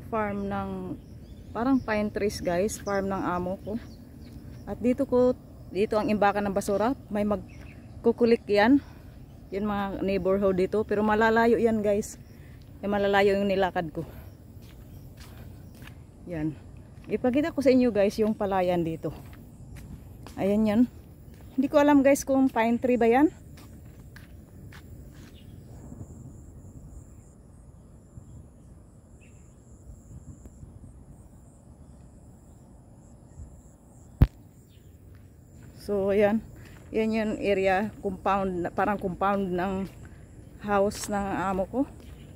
farm ng parang pine trees guys farm ng amo ko at dito ko dito ang imbakan ng basura may magkukulik yan yun mga neighborhood dito pero malalayo yan guys eh, malalayo yung nilakad ko yan ipakita ko sa inyo guys yung palayan dito ayan yan hindi ko alam guys kung pine tree ba yan So, ayan. Yan yung area, compound, parang compound ng house ng amo ko.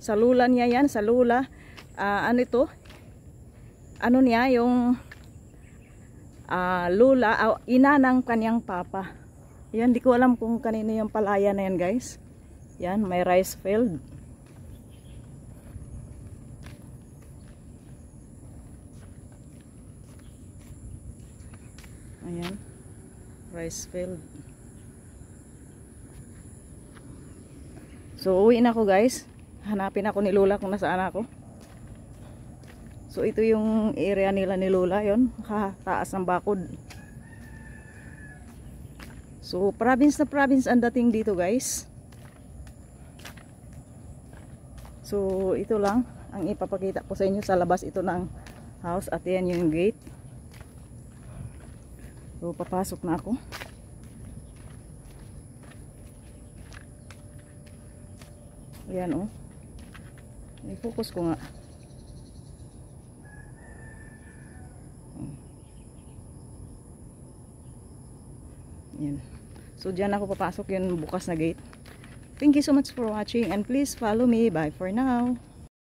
Sa lula niya yan, sa lula. Uh, ano ito? Ano niya, yung uh, lula, uh, ina ng kanyang papa. Yan, di ko alam kung kanino yung palaya na yan, guys. Yan, may rice field. Ayan rice field so uwi na ako guys hanapin ako ni Lola kung nasaan ako so ito yung area nila ni Lola yon taas ng bakod so province na province ang dating dito guys so ito lang ang ipapakita ko sa inyo sa labas ito ng house at yan yung gate So, papasok na ako. Ayan, oh. I-focus ko nga. Ayan. So, dyan ako papasok yun bukas na gate. Thank you so much for watching and please follow me. Bye for now.